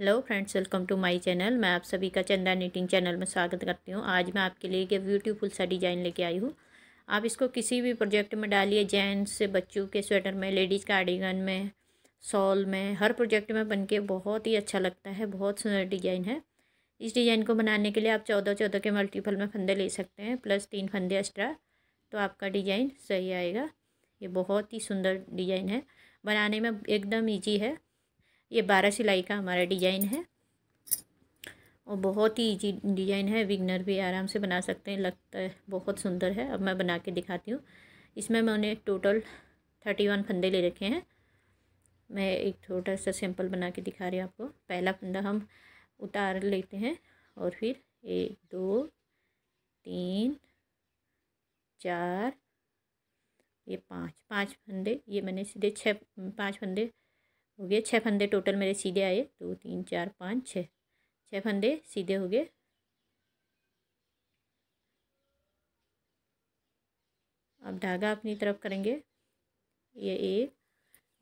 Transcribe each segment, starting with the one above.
hello friends welcome to my channel मैं आप सभी का चंदा नीटिंग चैनल में स्वागत करती हूँ आज मैं आपके लिए एक ब्यूटीफुल सा डिज़ाइन लेके आई हूँ आप इसको किसी भी प्रोजेक्ट में डालिए जेंट्स से बच्चों के स्वेटर में लेडीज़ कार्डिगन में सॉल में हर प्रोजेक्ट में बन के बहुत ही अच्छा लगता है बहुत सुंदर डिज़ाइन है इस डिज़ाइन को बनाने के लिए आप चौदह चौदह के मल्टीपल में फंदे ले सकते हैं प्लस तीन फंदे एक्स्ट्रा तो आपका डिज़ाइन सही आएगा ये बहुत ही सुंदर डिज़ाइन है बनाने में एकदम ईजी है ये बारह सिलाई का हमारा डिजाइन है और बहुत ही इजी डिजाइन है विगनर भी आराम से बना सकते हैं लगता है बहुत सुंदर है अब मैं बना के दिखाती हूँ इसमें मैंने टोटल थर्टी वन फंदे ले रखे हैं मैं एक छोटा सा सिंपल बना के दिखा रही हूँ आपको पहला फंदा हम उतार लेते हैं और फिर एक दो तीन चार ये पाँच पाँच फंदे ये मैंने सीधे छः पाँच फंदे हो गए छः फंदे टोटल मेरे सीधे आए दो तीन चार पाँच छः छः फंदे सीधे हो गए अब धागा अपनी तरफ करेंगे ये एक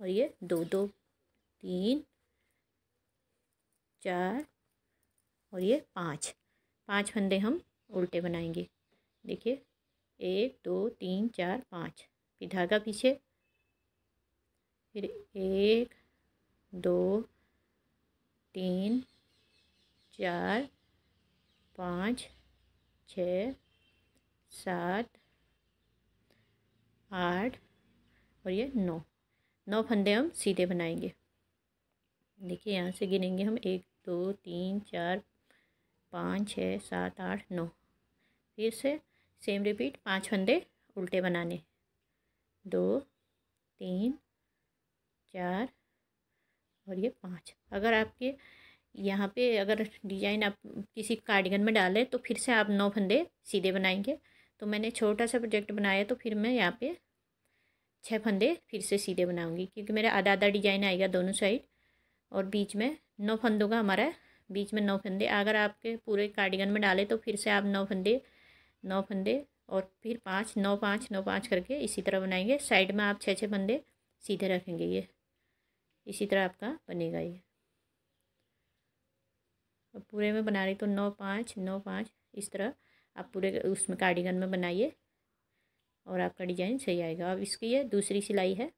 और ये दो दो तीन चार और ये पाँच पाँच फंदे हम उल्टे बनाएंगे देखिए एक दो तीन चार पाँच फिर धागा पीछे फिर एक दो तीन चार पाँच छ सात आठ और ये नौ नौ फंदे हम सीधे बनाएंगे देखिए यहाँ से गिनेंगे हम एक दो तीन चार पाँच छः सात आठ नौ फिर से सेम रिपीट पांच फंदे उल्टे बनाने दो तीन चार और ये पाँच अगर आपके यहाँ पे अगर डिजाइन आप किसी कार्डिगन में डालें तो फिर से आप नौ फंदे सीधे बनाएंगे तो मैंने छोटा सा प्रोजेक्ट बनाया तो फिर मैं यहाँ पे छः फंदे फिर से सीधे बनाऊंगी क्योंकि मेरा आधा आधा डिजाइन आएगा दोनों साइड और बीच में नौ फंदों का हमारा बीच में नौ फंदे अगर आपके पूरे कार्डिगन में डालें तो फिर से आप नौ फंदे नौ फंदे और फिर पाँच नौ पाँच नौ पाँच करके इसी तरह बनाएंगे साइड में आप छः छः फंदे सीधे रखेंगे ये इसी तरह आपका बनेगा ये अब पूरे में बना रही तो नौ पाँच नौ पाँच इस तरह आप पूरे उसमें कार्डिगन में बनाइए और आपका डिजाइन सही आएगा अब इसकी ये दूसरी सिलाई है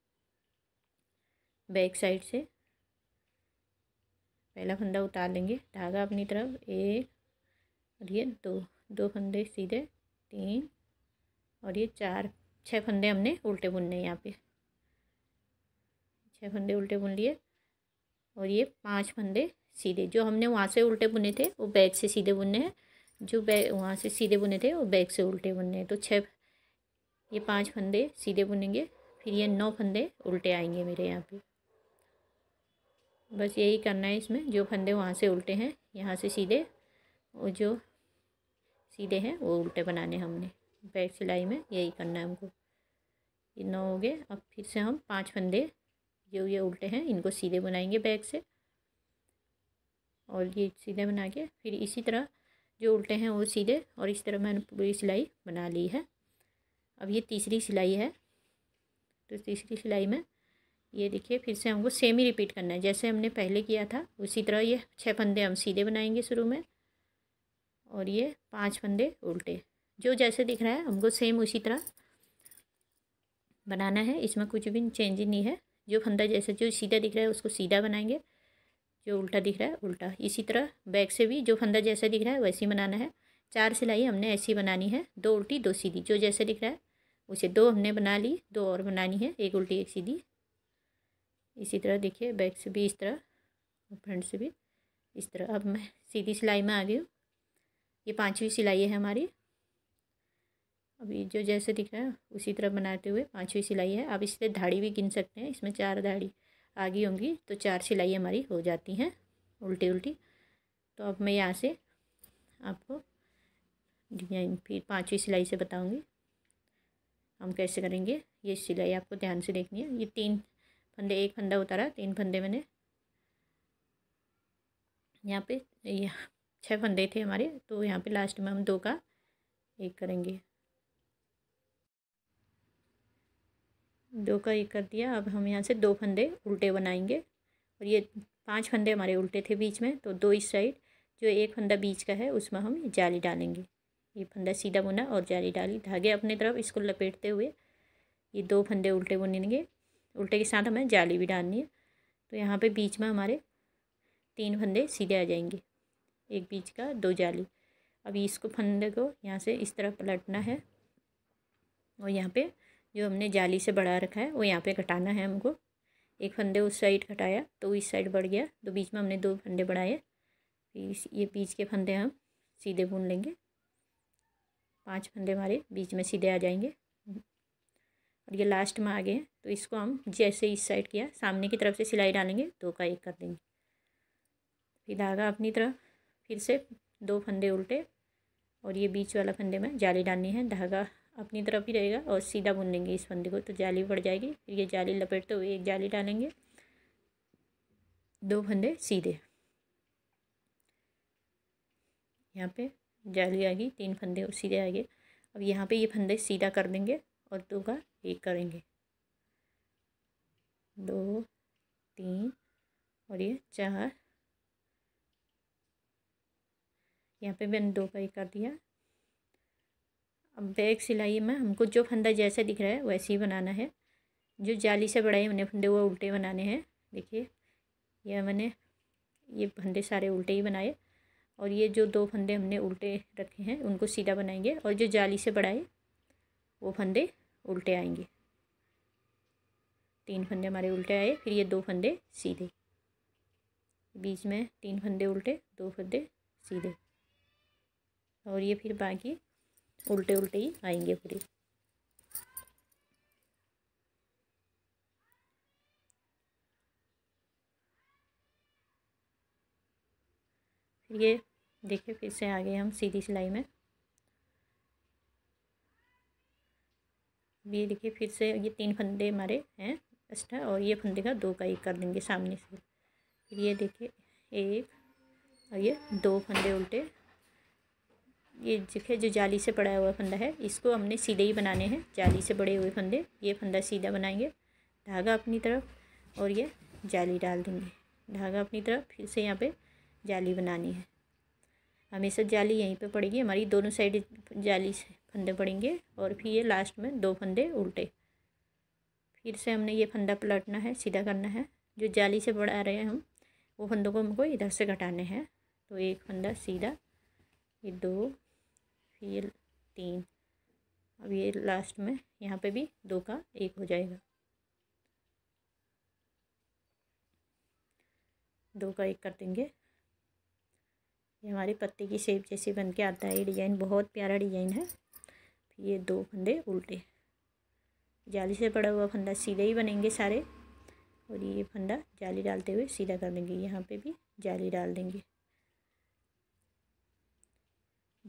बैक साइड से पहला फंदा उतार लेंगे धागा अपनी तरफ एक और ये दो दो फंदे सीधे तीन और ये चार छः फंदे हमने उल्टे बुनने हैं यहाँ पे छः फंदे उल्टे बुन लिए और ये पांच फंदे सीधे जो हमने वहाँ से उल्टे बुने थे वो बैग से सीधे बुनने हैं जो बैग वहाँ से सीधे बुने थे वो बैग से उल्टे बुनने हैं तो छः ये पांच फंदे सीधे बुनेंगे फिर ये नौ फंदे उल्टे आएंगे मेरे यहाँ पे बस यही करना है इसमें जो फंदे वहाँ से उल्टे हैं यहाँ से सीधे वो जो सीधे हैं वो उल्टे बनाने हमने बैग सिलाई में यही करना है हमको ये नौ हो गए अब फिर से हम पाँच फंदे ये ये उल्टे हैं इनको सीधे बनाएंगे बैग से और ये सीधे बना के फिर इसी तरह जो उल्टे हैं वो सीधे और इस तरह मैंने पूरी सिलाई बना ली है अब ये तीसरी सिलाई है तो तीसरी सिलाई में ये देखिए फिर से हमको सेम ही रिपीट करना है जैसे हमने पहले किया था उसी तरह ये छः फंदे हम सीधे बनाएंगे शुरू में और ये पांच फंदे उल्टे जो जैसे दिख रहा है हमको सेम उसी तरह बनाना है इसमें कुछ भी चेंज नहीं है जो फंदा जैसा जो सीधा दिख रहा है उसको सीधा बनाएंगे जो उल्टा दिख रहा है उल्टा इसी तरह बैक से भी जो फंदा जैसा दिख रहा है वैसे ही बनाना है चार सिलाई हमने ऐसी बनानी है दो उल्टी दो सीधी जो जैसा दिख रहा है उसे दो हमने बना ली दो और बनानी है एक उल्टी एक सीधी इसी तरह देखिए बैक से भी इस तरह फ्रंट से भी इस तरह अब मैं सीधी सिलाई में आ गई हूँ ये पाँचवीं सिलाई है हमारी अभी जो जैसे दिख रहा है उसी तरह बनाते हुए पाँचवीं सिलाई है आप इससे धाड़ी भी गिन सकते हैं इसमें चार धाड़ी आगे होंगी तो चार सिलाई हमारी हो जाती हैं उल्टी उल्टी तो अब मैं यहाँ से आपको डिजाइन फिर पाँचवीं सिलाई से बताऊँगी हम कैसे करेंगे ये सिलाई आपको ध्यान से देखनी है ये तीन फंदे एक फंदा उतारा तीन फंदे मैंने यहाँ पे छः फंदे थे हमारे तो यहाँ पे लास्ट में हम दो का एक करेंगे दो का एक कर दिया अब हम यहाँ से दो फंदे उल्टे बनाएंगे और ये पांच फंदे हमारे उल्टे थे बीच में तो दो इस साइड जो एक फंदा बीच का है उसमें हम जाली डालेंगे ये फंदा सीधा बुना और जाली डाली धागे अपने तरफ इसको लपेटते हुए ये दो फंदे उल्टे बुनेंगे उल्टे के साथ हमें जाली भी डालनी है तो यहाँ पर बीच में हमारे तीन फंदे सीधे आ जाएंगे एक बीच का दो जाली अब इसको फंदे को यहाँ से इस तरह पलटना है और यहाँ पे जो हमने जाली से बढ़ा रखा है वो यहाँ पे घटाना है हमको एक फंदे उस साइड घटाया तो इस साइड बढ़ गया तो बीच में हमने दो फंदे बढ़ाए ये बीच के फंदे हम सीधे बुन लेंगे पांच फंदे हमारे बीच में सीधे आ जाएंगे और ये लास्ट में आ गए हैं तो इसको हम जैसे इस साइड किया सामने की तरफ से सिलाई डालेंगे दो का एक कर देंगे फिर धागा अपनी तरफ फिर से दो फंदे उल्टे और ये बीच वाला फंदे में जाली डालनी है धागा अपनी तरफ ही रहेगा और सीधा बुन लेंगे इस फंदे को तो जाली पड़ जाएगी फिर ये जाली लपेटते हुए एक जाली डालेंगे दो फंदे सीधे यहाँ पे जाली आ गई तीन फंदे और सीधे आ गए अब यहाँ पे ये फंदे सीधा कर देंगे और दो का एक करेंगे दो तीन और ये चार यहाँ पे मैंने दो का एक कर दिया अब बैग सिलाई में हमको जो फंदा जैसा दिख रहा है वैसे ही बनाना है जो जाली से बढ़ाई मैंने फंदे वो उल्टे बनाने हैं देखिए यह मैंने ये फंदे सारे उल्टे ही बनाए और ये जो दो फंदे हमने उल्टे रखे हैं उनको सीधा बनाएंगे और जो जाली से बढ़ाए वो फंदे उल्टे आएंगे तीन फंदे हमारे उल्टे आए फिर ये दो फंदे सीधे बीच में तीन फंदे उल्टे दो फंदे सीधे और ये फिर बाकी उल्टे उल्टे ही आएंगे पूरी फिर ये देखिए फिर से आ गए हम सीधी सिलाई में ये देखिए फिर से ये तीन फंदे हमारे हैं एक्स्ट्रा और ये फंदे का दो का एक कर देंगे सामने से फिर ये देखिए एक और ये दो फंदे उल्टे ये है जो जाली से पड़ा हुआ फंदा है इसको हमने सीधे ही बनाने हैं जाली से बड़े हुए फंदे ये फंदा सीधा बनाएंगे धागा अपनी तरफ और ये जाली डाल देंगे धागा अपनी तरफ फिर से यहाँ पे जाली बनानी है हमेशा जाली यहीं पे पड़ेगी हमारी दोनों साइड जाली से फंदे पड़ेंगे और फिर ये लास्ट में दो फंदे उल्टे फिर से हमने ये फंदा पलटना है सीधा करना है जो जाली से बढ़ा रहे हैं हम वो फंदों को हमको इधर से घटाने हैं तो एक फंदा सीधा ये दो फिर तीन अब ये लास्ट में यहाँ पे भी दो का एक हो जाएगा दो का एक कर देंगे ये हमारे पत्ते की शेप जैसे बन के आता है ये डिज़ाइन बहुत प्यारा डिज़ाइन है फिर ये दो फंदे उल्टे जाली से पड़ा हुआ फंदा सीधे ही बनेंगे सारे और ये फंदा जाली डालते हुए सीधा कर देंगे यहाँ पे भी जाली डाल देंगे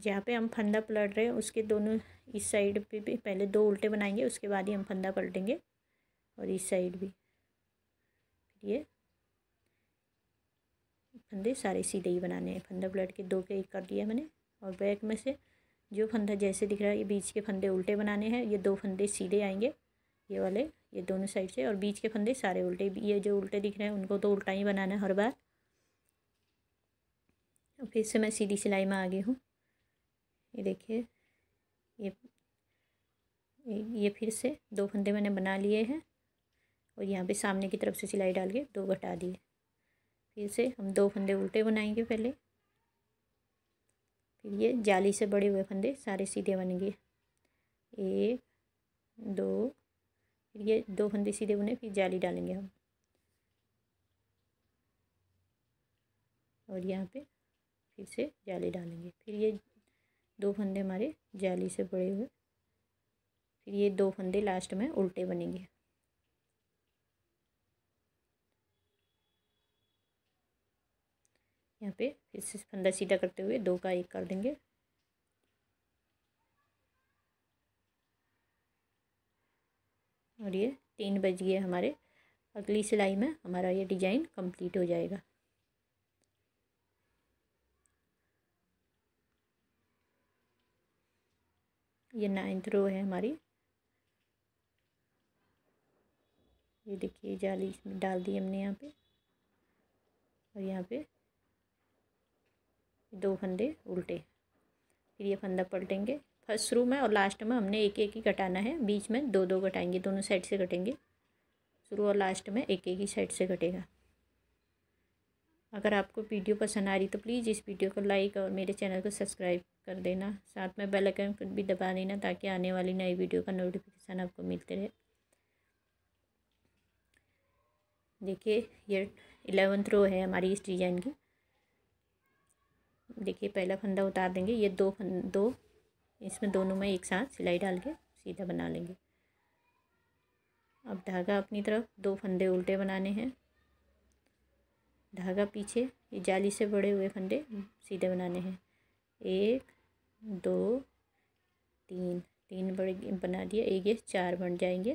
जहाँ पे हम फंदा पलट रहे हैं उसके दोनों इस साइड पे भी पहले दो उल्टे बनाएंगे उसके बाद ही हम फंदा पलटेंगे और इस साइड भी फिर ये फंदे सारे सीधे ही बनाने हैं फंदा पलट के दो के एक कर दिया मैंने और बैक में से जो फंदा जैसे दिख रहा है ये बीच के फंदे उल्टे बनाने हैं ये दो फंदे सीधे आएंगे ये वाले ये दोनों साइड से और बीच के फंदे सारे उल्टे ये जो उल्टे दिख रहे हैं उनको तो उल्टा ही बनाना है हर बार फिर से मैं सीधी सिलाई में आ गई हूँ ये देखिए ये ये फिर से दो फंदे मैंने बना लिए हैं और यहाँ पे सामने की तरफ से सिलाई डाल के दो घटा दिए फिर से हम दो फंदे उल्टे बनाएंगे पहले फिर ये जाली से बड़े हुए फंदे सारे सीधे बनेंगे एक दो फिर ये दो फंदे सीधे बने फिर जाली डालेंगे हम और यहाँ पे फिर से जाली डालेंगे फिर ये दो फंदे हमारे जाली से पड़े हुए फिर ये दो फंदे लास्ट में उल्टे बनेंगे यहाँ पे फिर से फंदा सीधा करते हुए दो का एक कर देंगे और ये तीन बज गए हमारे अगली सिलाई में हमारा ये डिजाइन कंप्लीट हो जाएगा ये नाइन्थ रो है हमारी ये देखिए जाली इसमें डाल दी हमने यहाँ पे और यहाँ पे दो फंदे उल्टे फिर ये फंदा पलटेंगे फर्स्ट शुरू में और लास्ट में हमने एक एक ही कटाना है बीच में दो दो कटाएंगे दोनों साइड से कटेंगे शुरू और लास्ट में एक एक ही साइड से कटेगा अगर आपको वीडियो पसंद आ रही तो प्लीज़ इस वीडियो को लाइक और मेरे चैनल को सब्सक्राइब कर देना साथ में बेल आइकन को भी दबा देना ताकि आने वाली नई वीडियो का नोटिफिकेशन आपको मिलते रहे देखिए ये इलेवंथ रो है हमारी इस डिजाइन की देखिए पहला फंदा उतार देंगे ये दो फंद दो इसमें दोनों में एक साथ सिलाई डाल के सीधा बना लेंगे अब धागा अपनी तरफ दो फंदे उल्टे बनाने हैं धागा पीछे ये जाली से बड़े हुए फंदे सीधे बनाने हैं एक दो तीन तीन बड़े बना दिया एक ये चार बन जाएंगे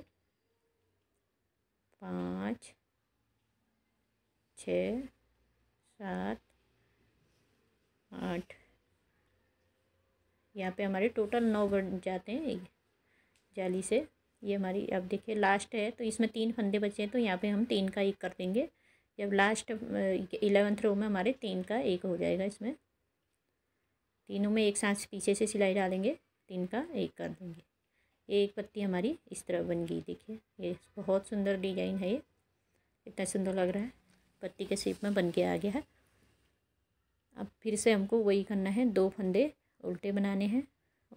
पाँच छ सात आठ यहाँ पे हमारे टोटल नौ बन जाते हैं जाली से ये हमारी अब देखिए लास्ट है तो इसमें तीन फंदे बचे हैं तो यहाँ पे हम तीन का एक कर देंगे जब लास्ट इलेवेंथ रो में हमारे तीन का एक हो जाएगा इसमें तीनों में एक साथ पीछे से सिलाई डालेंगे तीन का एक कर देंगे ये एक पत्ती हमारी इस तरह बन गई देखिए ये बहुत सुंदर डिजाइन है ये इतना सुंदर लग रहा है पत्ती के शेप में बन के आ गया है अब फिर से हमको वही करना है दो फंदे उल्टे बनाने हैं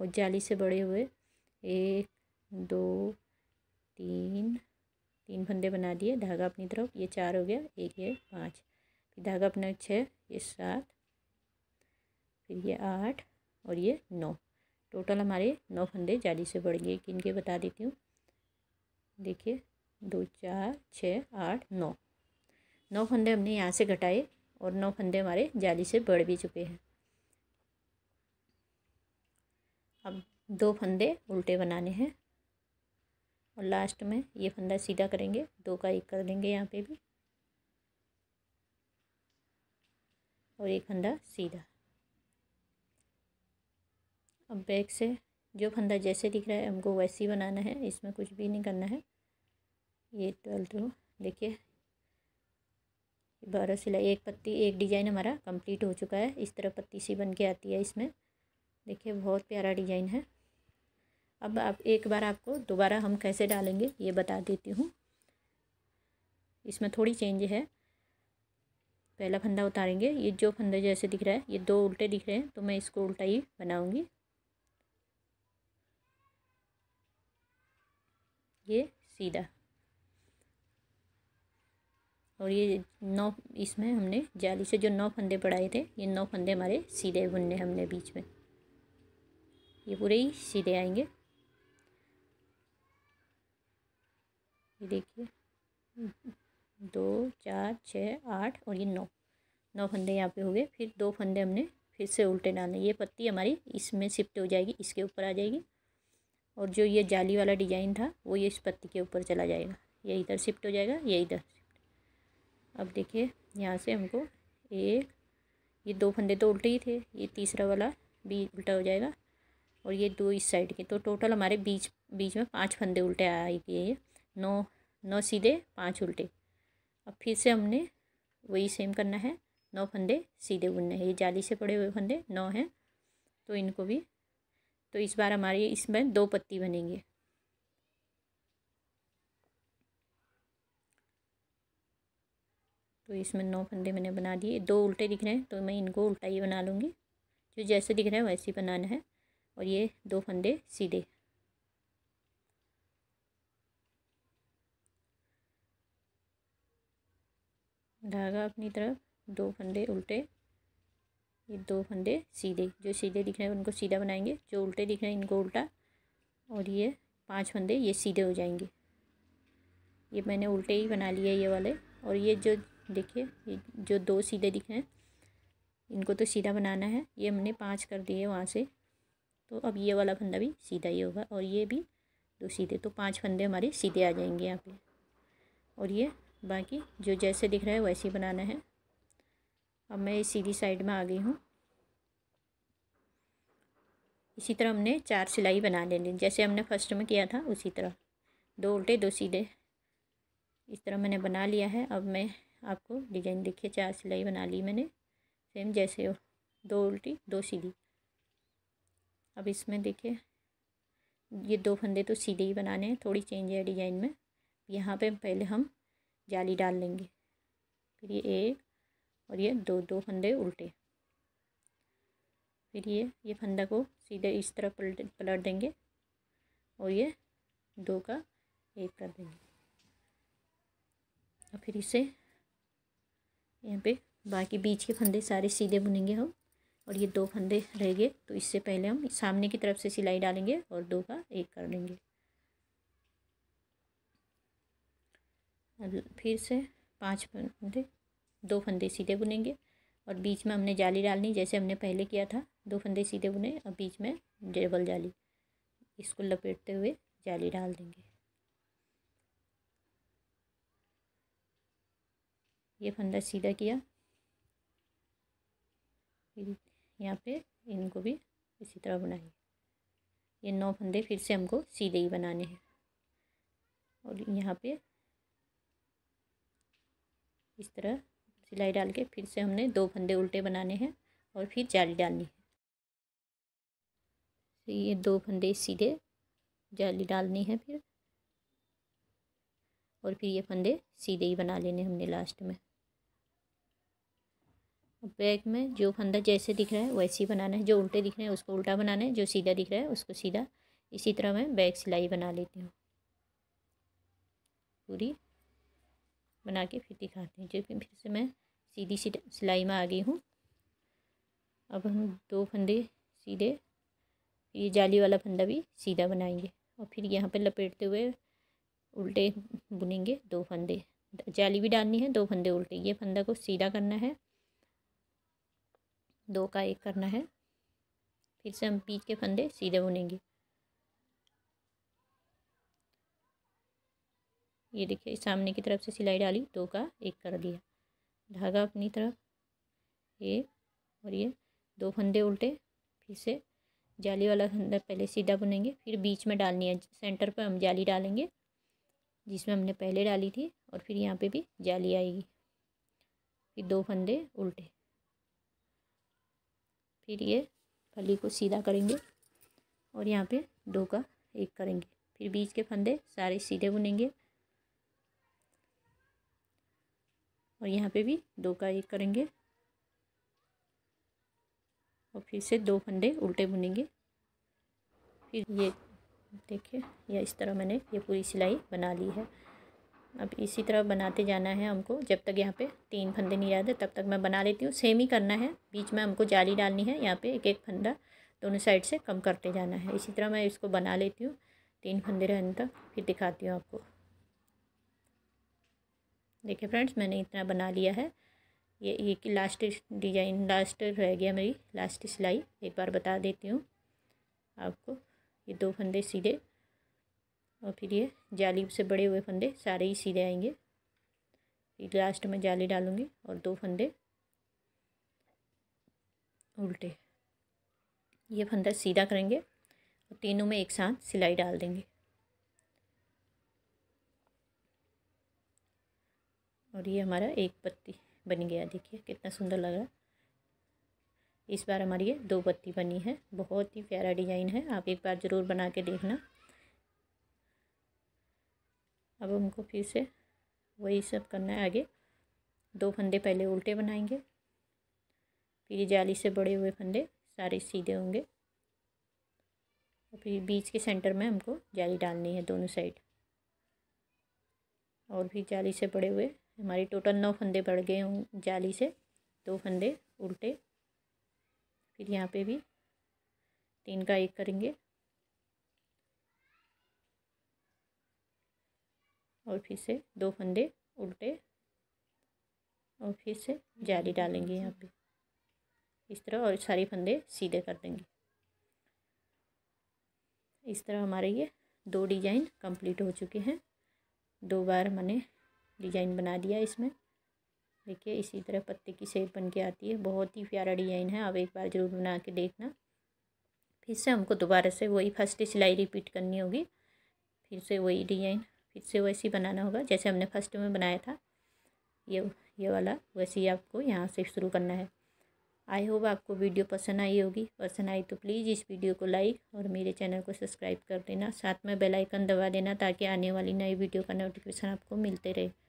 और जाली से बड़े हुए एक दो तीन तीन फंदे बना दिए धागा अपनी तरफ ये चार हो गया एक ये पाँच फिर धागा अपना छः ये सात फिर ये आठ और ये नौ टोटल हमारे नौ फंदे जाली से बढ़ गए किन के बता देती हूँ देखिए दो चार छः आठ नौ नौ फंदे हमने यहाँ से घटाए और नौ फंदे हमारे जाली से बढ़ भी चुके हैं अब दो फंदे उल्टे बनाने हैं और लास्ट में ये फंदा सीधा करेंगे दो का एक कर देंगे यहाँ पे भी और एक फंदा सीधा अब बैक से जो फंदा जैसे दिख रहा है हमको वैसे ही बनाना है इसमें कुछ भी नहीं करना है ये ट्वेल्थ रो देखिए बारह सिलाई एक पत्ती एक डिज़ाइन हमारा कंप्लीट हो चुका है इस तरह पत्ती सी बन के आती है इसमें देखिए बहुत प्यारा डिज़ाइन है अब आप एक बार आपको दोबारा हम कैसे डालेंगे ये बता देती हूँ इसमें थोड़ी चेंज है पहला फंदा उतारेंगे ये जो फंदा जैसे दिख रहा है ये दो उल्टे दिख रहे हैं तो मैं इसको उल्टा ही बनाऊँगी ये सीधा और ये नौ इसमें हमने जाली से जो नौ फंदे पड़ाए थे ये नौ फंदे हमारे सीधे बुनने हमने बीच में ये पूरे ही सीधे आएंगे ये देखिए दो चार छः आठ और ये नौ नौ फंदे यहाँ पे हो गए फिर दो फंदे हमने फिर से उल्टे डालने ये पत्ती हमारी इसमें शिफ्ट हो जाएगी इसके ऊपर आ जाएगी और जो ये जाली वाला डिजाइन था वो ये इस पत्ती के ऊपर चला जाएगा ये इधर शिफ्ट हो जाएगा ये इधर शिफ्ट अब देखिए यहाँ से हमको एक ये दो फंदे तो उल्टे ही थे ये तीसरा वाला भी उल्टा हो जाएगा और ये दो इस साइड के तो टोटल हमारे बीच बीच में पांच फंदे उल्टे आए गए ये नौ नौ सीधे पांच उल्टे अब फिर से हमने वही सेम करना है नौ फंदे सीधे बुनने हैं ये जाली से पड़े हुए फंदे नौ हैं तो इनको भी तो इस बार हमारे इसमें दो पत्ती बनेंगे तो इसमें नौ फंदे मैंने बना दिए दो उल्टे दिख रहे हैं तो मैं इनको उल्टा ही बना लूँगी जो जैसे दिख रहे हैं वैसे ही बनाना है और ये दो फंदे सीधे धागा अपनी तरफ दो फंदे उल्टे ये दो फंदे सीधे जो सीधे दिख रहे हैं उनको सीधा बनाएंगे जो उल्टे दिख रहे हैं इनको उल्टा और ये पांच फंदे ये सीधे हो जाएंगे ये मैंने उल्टे ही बना लिया ये वाले और ये जो देखिए ये जो दो सीधे दिख रहे हैं इनको तो सीधा बनाना है ये हमने पाँच कर दिए वहाँ से तो अब ये वाला फंदा भी सीधा ही होगा और ये भी दो सीधे तो पाँच फंदे हमारे सीधे आ जाएंगे यहाँ पर और ये बाकी जो जैसे दिख रहा है वैसे ही बनाना है अब मैं सीधी साइड में आ गई हूँ इसी तरह हमने चार सिलाई बना लेनी जैसे हमने फर्स्ट में किया था उसी तरह दो उल्टे दो सीधे इस तरह मैंने बना लिया है अब मैं आपको डिजाइन देखिए चार सिलाई बना ली मैंने सेम जैसे हो दो उल्टी दो सीधी अब इसमें देखिए ये दो फंदे तो सीधे ही बनाने हैं थोड़ी चेंज है डिजाइन में यहाँ पे पहले हम जाली डाल लेंगे फिर ये एक और ये दो दो फंदे उल्टे फिर ये ये फंदा को सीधे इस तरह पलट पलट देंगे और ये दो का एक कर देंगे और फिर इसे यहाँ पे बाकी बीच के फंदे सारे सीधे बुनेंगे हम और ये दो फंदे रह गए तो इससे पहले हम सामने की तरफ से सिलाई डालेंगे और दो का एक कर देंगे फिर से पांच फंदे दो फंदे सीधे बुनेंगे और बीच में हमने जाली डालनी जैसे हमने पहले किया था दो फंदे सीधे बुने और बीच में डबल जाली इसको लपेटते हुए जाली डाल देंगे ये फंदा सीधा किया फिर यहाँ पे इनको भी इसी तरह बनाएंगे ये नौ फंदे फिर से हमको सीधे ही बनाने हैं और यहाँ पे इस तरह सिलाई डाल के फिर से हमने दो फंदे उल्टे बनाने हैं और फिर जाली डालनी है तो ये दो फंदे सीधे जाली डालनी है फिर और फिर ये फंदे सीधे ही बना लेने हमने लास्ट में बैग में जो फंदा जैसे दिख रहा है वैसे ही बनाना है जो उल्टे दिख रहे हैं उसको उल्टा बनाना है जो सीधा दिख रहा है उसको सीधा इसी तरह मैं बैग सिलाई बना लेती हूँ पूरी बना के फिर दिखाते हैं जबकि फिर से मैं सीधी सी सिलाई में आ गई हूँ अब हम दो फंदे सीधे फिर ये जाली वाला फंदा भी सीधा बनाएंगे और फिर यहाँ पे लपेटते हुए उल्टे बुनेंगे दो फंदे जाली भी डालनी है दो फंदे उल्टे ये फंदा को सीधा करना है दो का एक करना है फिर से हम बीच के फंदे सीधे बुनेंगे ये देखिए सामने की तरफ से सिलाई डाली दो का एक कर दिया धागा अपनी तरफ ये और ये दो फंदे उल्टे फिर से जाली वाला फंदा पहले सीधा बुनेंगे फिर बीच में डालनी है सेंटर पर हम जाली डालेंगे जिसमें हमने पहले डाली थी और फिर यहाँ पे भी जाली आएगी फिर दो फंदे उल्टे फिर ये फली को सीधा करेंगे और यहाँ पे दो का एक करेंगे फिर बीच के फंदे सारे सीधे बुनेंगे और यहाँ पे भी दो का एक करेंगे और फिर से दो फंदे उल्टे बुनेंगे फिर ये देखिए या इस तरह मैंने ये पूरी सिलाई बना ली है अब इसी तरह बनाते जाना है हमको जब तक यहाँ पे तीन फंदे नहीं आते तब तक मैं बना लेती हूँ सेम ही करना है बीच में हमको जाली डालनी है यहाँ पे एक एक फंदा दोनों साइड से कम करते जाना है इसी तरह मैं इसको बना लेती हूँ तीन फंदे रहने तक फिर दिखाती हूँ आपको देखिए फ्रेंड्स मैंने इतना बना लिया है ये ये कि लास्ट डिजाइन लास्ट रह गया मेरी लास्ट सिलाई एक बार बता देती हूँ आपको ये दो फंदे सीधे और फिर ये जाली से बड़े हुए फंदे सारे ही सीधे आएंगे फिर लास्ट में जाली डालूँगी और दो फंदे उल्टे ये फंदा सीधा करेंगे और तीनों में एक साथ सिलाई डाल देंगे और ये हमारा एक पत्ती बन गया देखिए कितना सुंदर लग रहा इस बार हमारी ये दो पत्ती बनी है बहुत ही प्यारा डिजाइन है आप एक बार ज़रूर बना के देखना अब हमको फिर से वही सब करना है आगे दो फंदे पहले उल्टे बनाएंगे फिर जाली से बड़े हुए फंदे सारे सीधे होंगे और फिर बीच के सेंटर में हमको जाली डालनी है दोनों साइड और फिर जाली से बड़े हुए हमारे टोटल नौ फंदे बढ़ गए हों जाली से दो फंदे उल्टे फिर यहाँ पे भी तीन का एक करेंगे और फिर से दो फंदे उल्टे और फिर से जाली डालेंगे यहाँ पे इस तरह और सारे फंदे सीधे कर देंगे इस तरह हमारे ये दो डिजाइन कंप्लीट हो चुके हैं दो बार मैंने डिज़ाइन बना दिया इसमें देखिए इसी तरह पत्ते की सेप बन के आती है बहुत ही प्यारा डिज़ाइन है आप एक बार ज़रूर बना के देखना फिर से हमको दोबारा से वही फर्स्ट सिलाई रिपीट करनी होगी फिर से वही डिज़ाइन फिर से वैसे बनाना होगा जैसे हमने फर्स्ट में बनाया था ये ये वाला वैसे ही आपको यहाँ से शुरू करना है आई होप आपको वीडियो पसंद आई होगी पसंद आई तो प्लीज़ इस वीडियो को लाइक और मेरे चैनल को सब्सक्राइब कर देना साथ में बेल आइकन दबा देना ताकि आने वाली नई वीडियो का नोटिफिकेशन आपको मिलते रहे